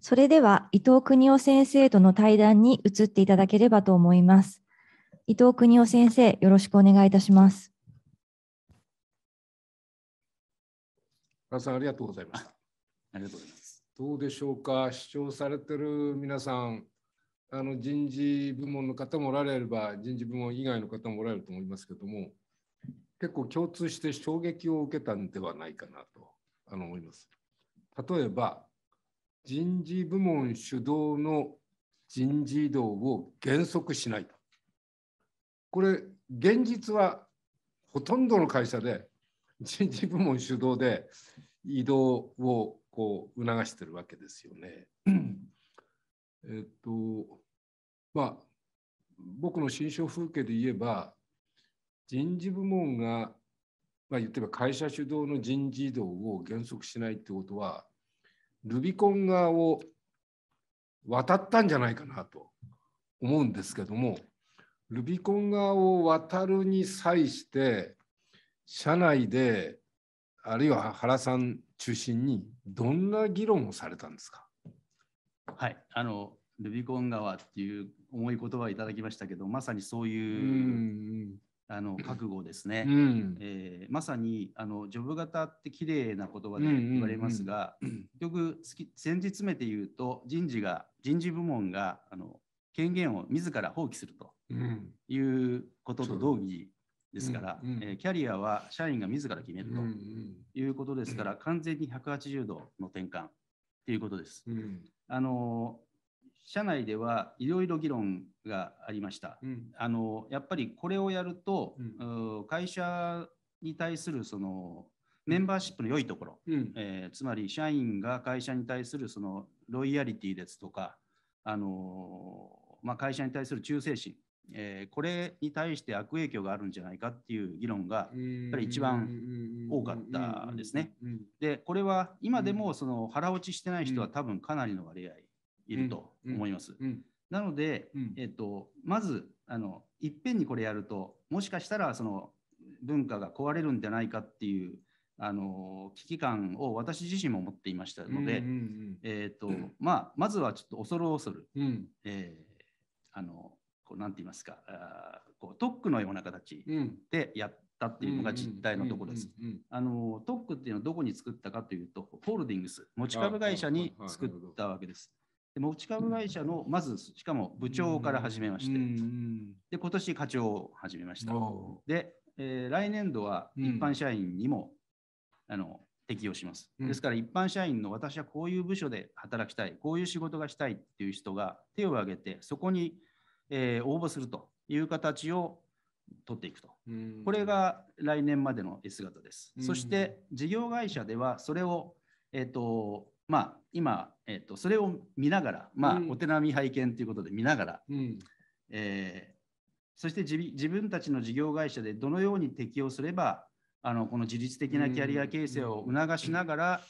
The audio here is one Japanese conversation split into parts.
それでは伊藤邦夫先生との対談に移っていただければと思います。伊藤邦夫先生、よろしくお願いいたします。原さん、ありがとうございまた。ありがとうございます。どうでしょうか、視聴されてる皆さん、あの人事部門の方もおられれば、人事部門以外の方もおられると思いますけども、結構共通して衝撃を受けたんではないかなとあの思います。例えば、人事部門主導の人事異動を原則しないと。これ、現実はほとんどの会社で人事部門主導で移動をこう促してるわけですよね。えっとまあ僕の心象風景で言えば人事部門が、まあ、言ってば会社主導の人事異動を原則しないってことはルビコン側を渡ったんじゃないかなと思うんですけどもルビコン側を渡るに際して社内であるいは原さん中心にどんな議論をされたんですかはいあのルビコン側っていう重い言葉をいただきましたけどまさにそういうあの覚悟ですね、うん、えー、まさにあのジョブ型って綺麗な言葉で言われますが、結局先日目で言うと人事が人事部門があの権限を自ら放棄するということと同義ですから、うんうん、えー、キャリアは社員が自ら決めるということですから、完全に180度の転換ということです。あの社内ではいろいろ議論がありました、うん、あのやっぱりこれをやると、うん、会社に対するそのメンバーシップの良いところ、うん、えー、つまり社員が会社に対するそのロイヤリティですとか、あのまあ、会社に対する忠誠心、えー、これに対して悪影響があるんじゃないかっていう議論がやっぱり一番多かったですね。でこれは今でもその腹落ちしてない人は多分かなりの割合いると思います。なので、えーと、まずあのいっぺんにこれやるともしかしたらその文化が壊れるんじゃないかっていうあの危機感を私自身も持っていましたので、えとままずはちょっと恐る恐る、うん、えー、あのこうなんて言いますかあこうトックのような形でやったっていうのが実態のところです。あのトックっていうのはどこに作ったかというとホールディングス持ち株会社に作ったわけです。で持ち株会社の、まず、しかも部長から始めまして、で、今年課長を始めました。で、えー、来年度は一般社員にも、あの適用します。ですから、一般社員の私はこういう部署で働きたい、こういう仕事がしたいっていう人が手を挙げて、そこに、えー、応募するという形を取っていくと、これが来年までの S 型です。そして事業会社ではそれを、えーとまあ、今えーと、それを見ながら、まあ、うん、お手並み拝見ということで見ながら、うん、えー、そして自分たちの事業会社でどのように適用すればあのこの自律的なキャリア形成を促しながら、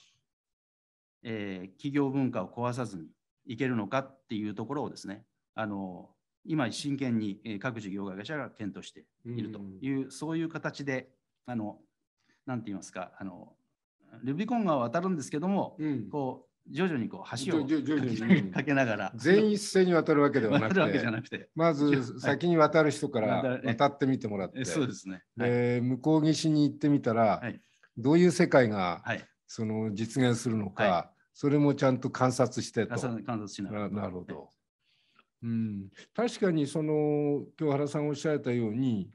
うん、えー、企業文化を壊さずにいけるのかっていうところをですねあの今真剣に各事業会社が検討しているという、うん、そういう形であの何て言いますかあのルビコンが渡るんですけども、うん、こ徐々にこう橋をかけながら全員一斉に渡るわけではなくてまず先に渡る人から 渡ってみてもらって、そうですね、で向こう岸に行ってみたら、はい、どういう世界が、はい、その実現するのか、それもちゃんと観察してと観察しながらなるほど、うん、確かにその今日原さんおっしゃったように、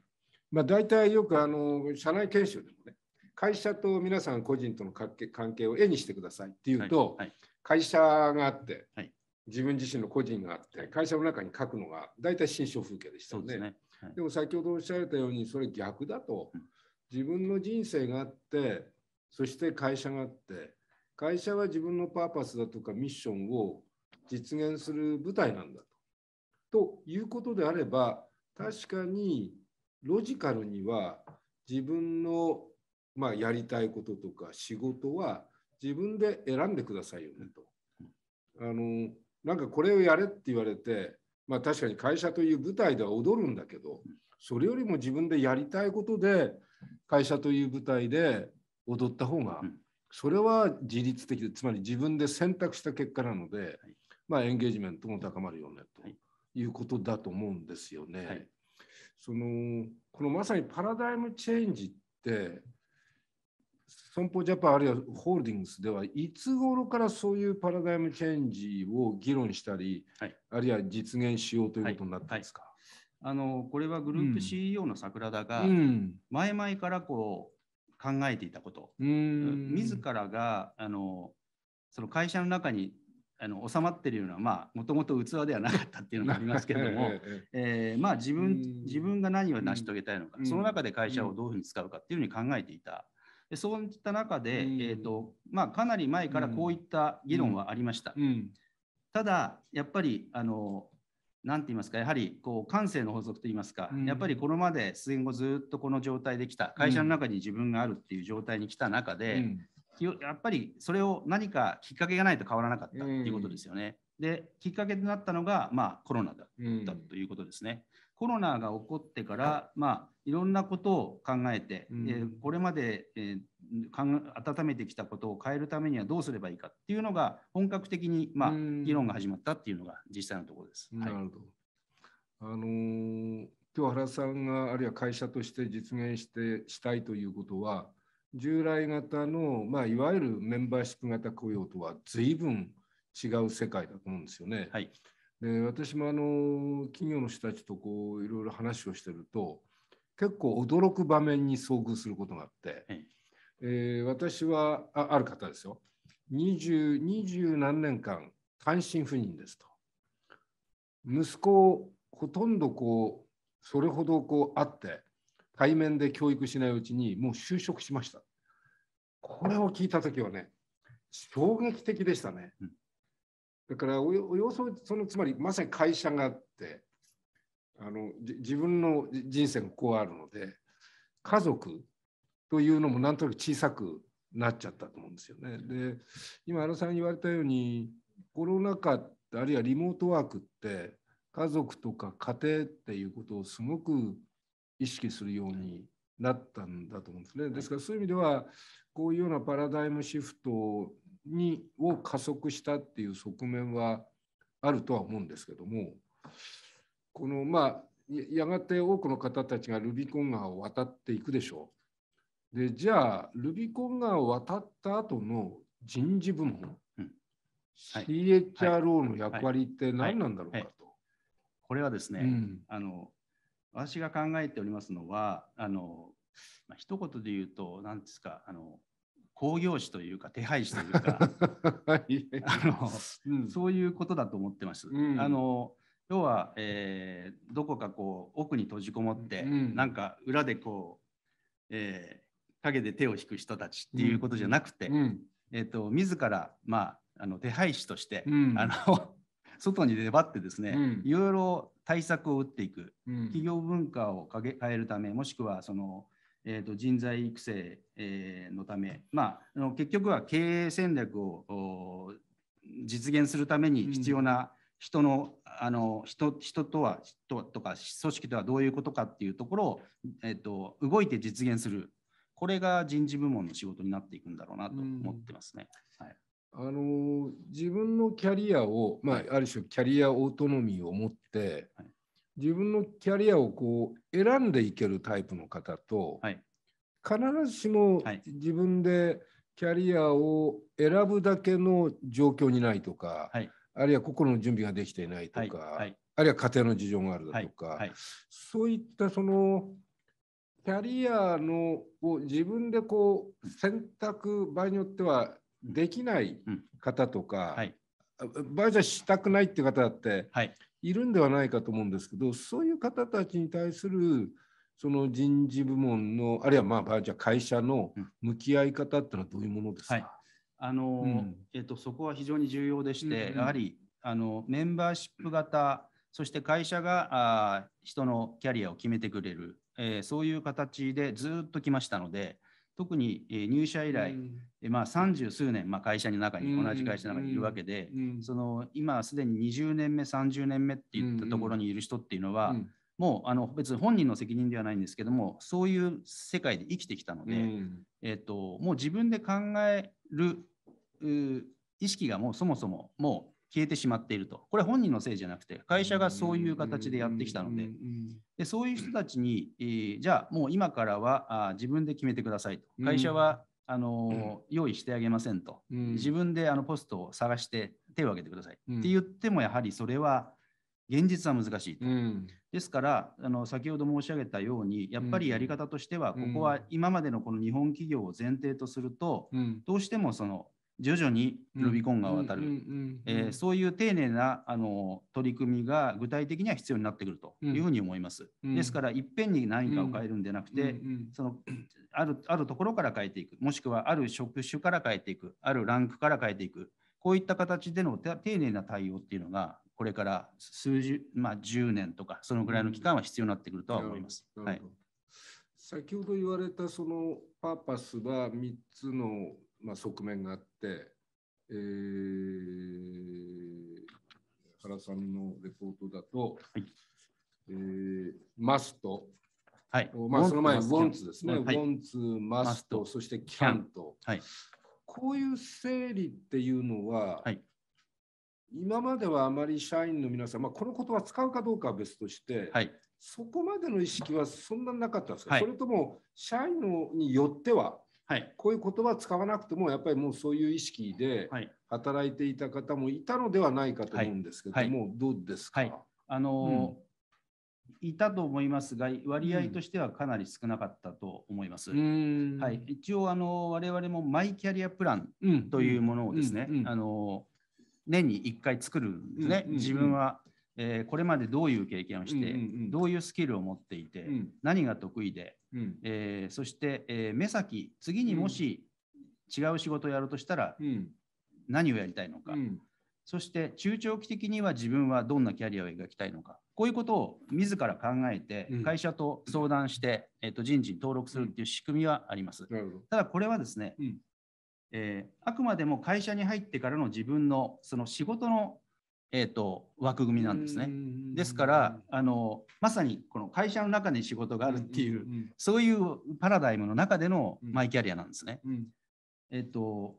まあ、大体よくあの社内研修でもね会社と皆さん個人との関係を絵にしてくださいっていうと、はいはい、会社があって、はい、自分自身の個人があって会社の中に書くのが大体新象風景でしたよね。でねでも先ほどおっしゃられたようにそれ逆だと、うん、自分の人生があってそして会社があって会社は自分のパーパスだとかミッションを実現する舞台なんだと。ということであれば確かにロジカルには自分のまあ、やりたいこととか仕事は自分で選んでくださいよねと。あのなんかこれをやれって言われて、まあ、確かに会社という舞台では踊るんだけどそれよりも自分でやりたいことで会社という舞台で踊った方がそれは自律的でつまり自分で選択した結果なので、まあ、エンゲージメントも高まるよねということだと思うんですよね。はい、そのこのまさにパラダイムチェンジって損保ジャパンあるいはホールディングスではいつ頃からそういうパラダイムチェンジを議論したり、はい、あるいは実現しようということになったんですか、はいはい、あのこれはグループ CEO の桜田が前々からこう考えていたこと、うん、自らがあのその会社の中にあの収まってるようなまあもともと器ではなかったっていうのがありますけれども、えまあ自分自分が何を成し遂げたいのか、その中で会社をどういうふうに使うかっていうふうに考えていたでそういった中で、うん、えーとまあ、かなり前からこういった議論はありました。うんうん、ただやっぱりあの何て言いますかやはりこう感性の法則といいますか、やっぱりこれまで数年後ずっとこの状態できた会社の中に自分があるっていう状態に来た中で、やっぱりそれを何かきっかけがないと変わらなかったっていうことですよね。できっかけとなったのが、まあ、コロナだったということですね。うんコロナが起こってから、まあ、いろんなことを考えて、うん、えー、これまで、えー、温めてきたことを変えるためにはどうすればいいかっていうのが本格的に、まあ、議論が始まったっていうのが実際のところです。はい、なるほどあのー、今日原さんがあるいは会社として実現してしたいということは従来型の、まあ、いわゆるメンバーシップ型雇用とは随分違う世界だと思うんですよね。はい、え私もあの企業の人たちとこういろいろ話をしてると結構驚く場面に遭遇することがあって、はい、えー、私はあある方ですよ20 20何年間単身赴任ですと息子をほとんどこうそれほどこう会って対面で教育しないうちにもう就職しましたこれを聞いた時はね衝撃的でしたね、うんだからおよそそのつまりまさに会社があってあの自分の人生がこうあるので家族というのもなんとなく小さくなっちゃったと思うんですよね。で今原さん言われたようにコロナ禍あるいはリモートワークって家族とか家庭っていうことをすごく意識するようになったんだと思うんですね。ですからそういう意味ではこういうようなパラダイムシフトにを加速したっていう側面はあるとは思うんですけどもこのまあやがて多くの方たちがルビコン川を渡っていくでしょう。でじゃあルビコン川を渡った後の人事部門、うん、はい、CHRO の役割って何なんだろうかと。はいはい、これはですね、うん、あの私が考えておりますのはあの、まあ、一言で言うと何ですかあの工業士というか手配師というか あの、うん、そういうことだと思ってます。うん、あの要は、えー、どこかこう奥に閉じこもって、うん、なんか裏でこう、えー、陰で手を引く人たちっていうことじゃなくて、うん、えーと、自ら、まあ、あの手配師として、あの 外に出張ってですね、いろいろ対策を打っていく、企業文化を変えるためもしくはそのえーと、人材育成、えー、のため、まあ、あの結局は経営戦略を実現するために必要な人のうん、あの人人とは人とか組織とはどういうことかっていうところを、えーと、動いて実現するこれが人事部門の仕事になっていくんだろうなと思ってますね。うん、はいあの自分のキャリアを、まあ、ある種キャリアオートノミーを持って、はい自分のキャリアをこう選んでいけるタイプの方と、はい、必ずしも自分でキャリアを選ぶだけの状況にないとか、はい、あるいは心の準備ができていないとか、はい、あるいは家庭の事情があるだとか、そういったそのキャリアのを自分でこう選択場合によってはできない方とか、うんう場合じゃしたくないっていう方だって、はい、いるんではないかと思うんですけどそういう方たちに対するその人事部門のあるいはまあじゃあ会社の向き合い方ってのはどういうものですか、あの、えーと、そこは非常に重要でして、うんうん、やはりあのメンバーシップ型そして会社があ人のキャリアを決めてくれる、えー、そういう形でずっと来ましたので特に入社以来、うん、まあ、30数年、まあ、会社の中に、同じ会社の中にいるわけで、うんうん、その今すでに20年目30年目っていったところにいる人っていうのは、うんうん、もうあの別に本人の責任ではないんですけどもそういう世界で生きてきたので、うん、えーと、もう自分で考える意識がもうそもそももう消えてしまっているとこれ本人のせいじゃなくて会社がそういう形でやってきたのででそういう人たちに、えー、じゃあもう今からはあ自分で決めてくださいと会社はあの、うん、用意してあげませんと、うん、自分であのポストを探して手を挙げてください、うん、って言ってもやはりそれは現実は難しいと、ですからあの先ほど申し上げたようにやっぱりやり方としては、ここは今までのこの日本企業を前提とすると、どうしてもその徐々にルビコンが渡るそういう丁寧なあの取り組みが具体的には必要になってくるというふうに思います。うん、ですからいっぺんに何かを変えるんじゃなくて、そのあるあるところから変えていくもしくはある職種から変えていくあるランクから変えていくこういった形での丁寧な対応っていうのがこれから数十、まあ、10年とかそのぐらいの期間は必要になってくるとは思います。はい、先ほど言われたそのパーパスは3つのまあ、側面があって、えー、原さんのレポートだと、はい、えー、マスト、はい、まあ、その前ウォンツですね、はい、ウォンツ、マスト、そしてキャンと、はい、こういう整理っていうのは、はい、今まではあまり社員の皆さん、まあ、この言葉使うかどうかは別として、はい、そこまでの意識はそんなになかったんですか、それとも社員のによってははい、こういう言葉使わなくてもやっぱりもうそういう意識で働いていた方もいたのではないかと思うんですけども、はいはい、どうですか、はい、あのーうん、いたと思いますが割合としてはかなり少なかったと思います。うん、はい、一応あの我々もマイキャリアプランというものをですね、あの年に1回作るんですね。自分はえー、これまでどういう経験をして、うんうんうん、どういうスキルを持っていて、うん、何が得意で、うん、えー、そして、えー、目先次にもし違う仕事をやろうとしたら、うん、何をやりたいのか、そして中長期的には自分はどんなキャリアを描きたいのかこういうことを自ら考えて会社と相談して、えー、と人事に登録するっていう仕組みはあります。ただこれはですね、えあくまでも会社に入ってからの自分のその仕事のえーと、枠組みなんですね。ですからあのまさにこの会社の中に仕事があるっていう,、そういうパラダイムの中でのマイキャリアなんですね。うんうん、えーと、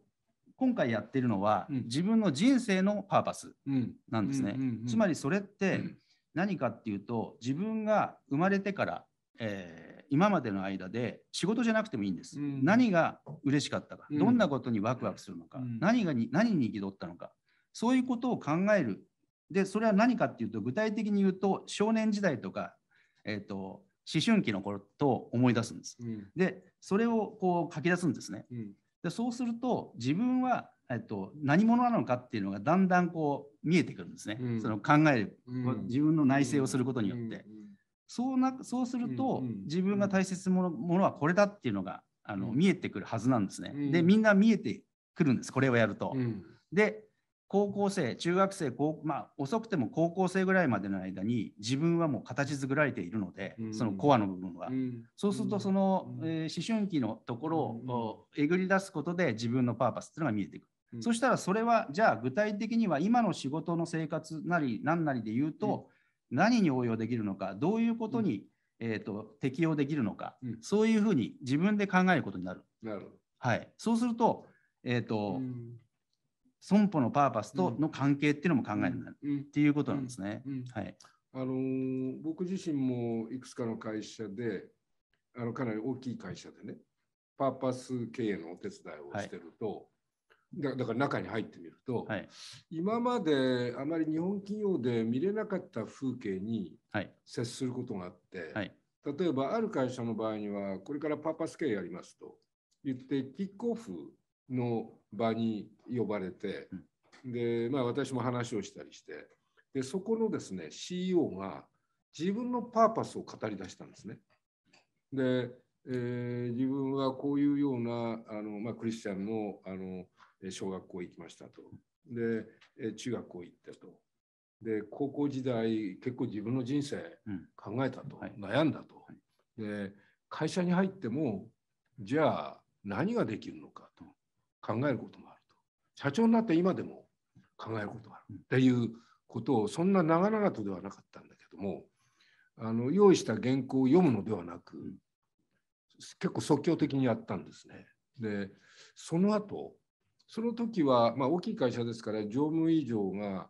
今回やってるのは、自分の人生のパーパスなんですね。つまりそれって何かっていうと自分が生まれてから、えー、今までの間で仕事じゃなくてもいいんです。うん、何が嬉しかったか、どんなことにワクワクするのか、何がに何に憤ったのか。そういうことを考える。で、それは何かっていうと、具体的に言うと、少年時代とか、えっ、ー、と、思春期の頃と思い出すんです。うん、で、それをこう書き出すんですね。うん、で、そうすると、自分は、えっ、ー、と、何者なのかっていうのがだんだんこう見えてくるんですね。うん、その考える、自分の内省をすることによって。そうなそうすると、自分が大切なものはこれだっていうのがあの、見えてくるはずなんですね。でみんな見えてくるんですこれをやると。で高校生、中学生、高まあ、遅くても高校生ぐらいまでの間に自分はもう形作られているので、うん、そのコアの部分は。うん、そうすると、その、うん、えー、思春期のところをえぐり出すことで自分のパーパスっていうのが見えてくる。そしたら、それはじゃあ具体的には今の仕事の生活なり何なりで言うと、何に応用できるのか、どういうことに、えーと、適用できるのか、そういうふうに自分で考えることになる。なるはい、そうすると,、えーと損保のパーパスとの関係っていうのも考えるんだ、うん、っていうことなんですね。はい、あの僕自身もいくつかの会社であのかなり大きい会社でねパーパス経営のお手伝いをしてると、はい、だから中に入ってみると、はい、今まであまり日本企業で見れなかった風景に接することがあって、はい、例えばある会社の場合にはこれからパーパス経営やりますと言ってキックオフの場に呼ばれて、で、まあ、私も話をしたりしてでそこのですね CEO が自分のパーパスを語り出したんですね。で、えー、自分はこういうようなあの、まあ、クリスチャンのあの小学校行きましたとで中学校行ってとで高校時代結構自分の人生考えたと、うんはい、悩んだと、はい、で会社に入ってもじゃあ何ができるのかと考えることもあると社長になって今でも考えることがあるっていうことをそんな長々とではなかったんだけどもあの用意した原稿を読むのではなく結構即興的にやったんですね。でその後その時は、まあ、大きい会社ですから常務以上が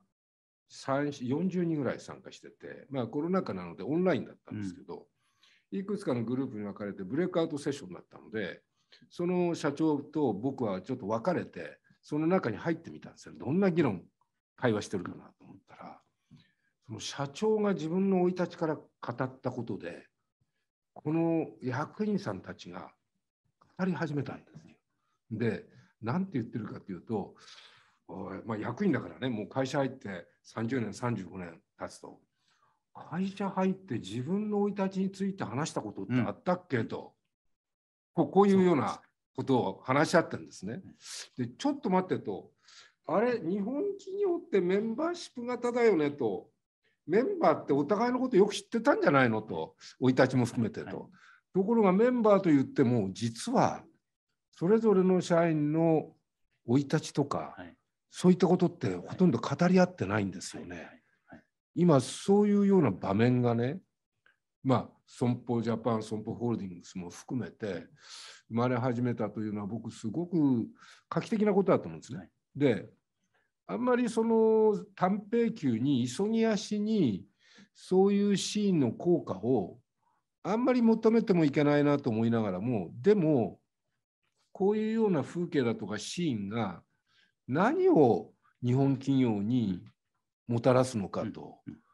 40人ぐらい参加してて、まあ、コロナ禍なのでオンラインだったんですけど、うん、いくつかのグループに分かれてブレイクアウトセッションだったのでその社長と僕はちょっと別れてその中に入ってみたんですよどんな議論会話してるかなと思ったらその社長が自分の生い立ちから語ったことでこの役員さんたちが語り始めたんですよ。で何て言ってるかというとまあ、役員だからねもう会社入って30年35年経つと会社入って自分の生い立ちについて話したことってあったっけ、とここういうようなことを話し合ってるんですね。でちょっと待ってとあれ日本企業ってメンバーシップ型だよねとメンバーってお互いのことよく知ってたんじゃないのと生い立ちも含めてと。ところがメンバーと言っても実はそれぞれの社員の生い立ちとか、そういったことってほとんど語り合ってないんですよね。今そういうような場面がねまあ、損保ジャパン、損保ホールディングスも含めて、生まれ始めたというのは、僕、すごく画期的なことだと思うんですね。はい、で、あんまりその短平級に急ぎ足に、そういうシーンの効果をあんまり求めてもいけないなと思いながらも、でも、こういうような風景だとかシーンが何を日本企業にもたらすのかと。うんうん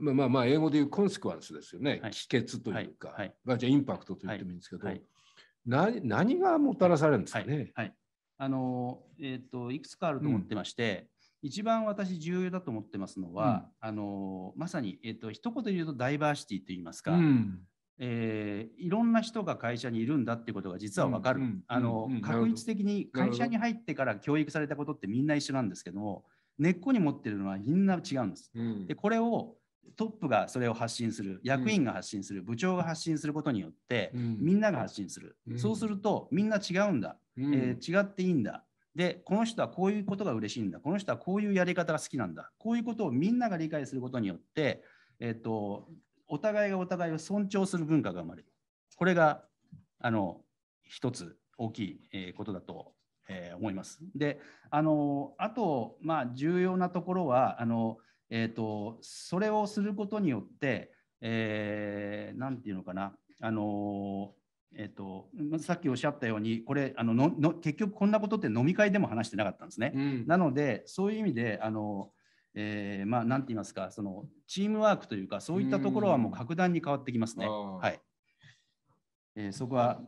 まあまあ英語で言うコンセクエンスですよね、はい、帰結というか、はいはい、じゃあインパクトと言ってもいいんですけど、はい、何何がもたらされるんですかね。はいあのえーと、いくつかあると思ってまして、うん、一番私重要だと思ってますのは、うん、あのまさに、えーと、一言で言うとダイバーシティといいますか、うん、えー、いろんな人が会社にいるんだってことが実は分かる、あの確率的に会社に入ってから教育されたことってみんな一緒なんですけども根っこに持ってるのはみんな違うんです。でこれをトップがそれを発信する役員が発信する、うん、部長が発信することによって、うん、みんなが発信する、うん、そうするとみんな違うんだ、えー、違っていいんだでこの人はこういうことが嬉しいんだこの人はこういうやり方が好きなんだこういうことをみんなが理解することによって、えーと、とお互いがお互いを尊重する文化が生まれるこれがあの一つ大きい、えー、ことだと、えー、思います。であのあと、まあ、重要なところはあのえーと、それをすることによって、えー、なんていうのかな、あのえーと、さっきおっしゃったようにこれあのの結局こんなことって飲み会でも話してなかったんですね。うん、なのでそういう意味であのえー、まあ、なんて言いますか、そのチームワークというか、そういったところはもう格段に変わってきますね。はい。えー、そこは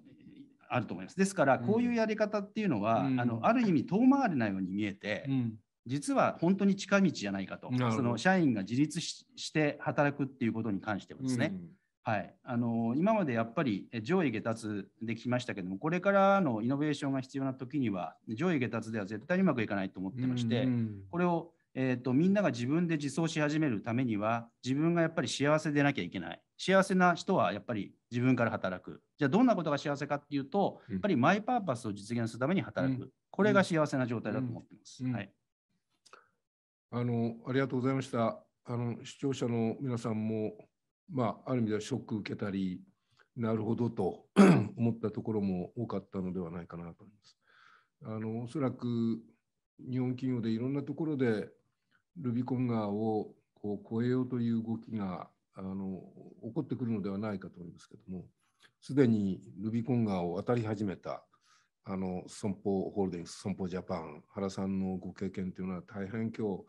あると思います。ですから、こういうやり方っていうのは、うん、あのある意味遠回りなように見えて、うん、実は本当に近道じゃないかと、その社員が自立して働くっていうことに関してはですね、うん、はいあの今までやっぱり上位下達できましたけども、これからのイノベーションが必要な時には、上位下達では絶対にうまくいかないと思ってまして、うん、これを、えーと、みんなが自分で自走し始めるためには、自分がやっぱり幸せでなきゃいけない、幸せな人はやっぱり自分から働く、じゃあどんなことが幸せかっていうと、やっぱりマイパーパスを実現するために働く、これが幸せな状態だと思ってます。はいあのありがとうございましたあの視聴者の皆さんも、まあ、ある意味ではショック受けたりなるほどと 思ったところも多かったのではないかなと思います。あのおそらく日本企業でいろんなところでルビコン川をこう超えようという動きがあの起こってくるのではないかと思いますけどもすでにルビコン川を渡り始めたあの損保ホールディングス、損保ジャパン、原さんのご経験というのは大変今日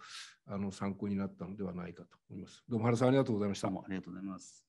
あの参考になったのではないかと思います。どうも原さんありがとうございました。どうもありがとうございます。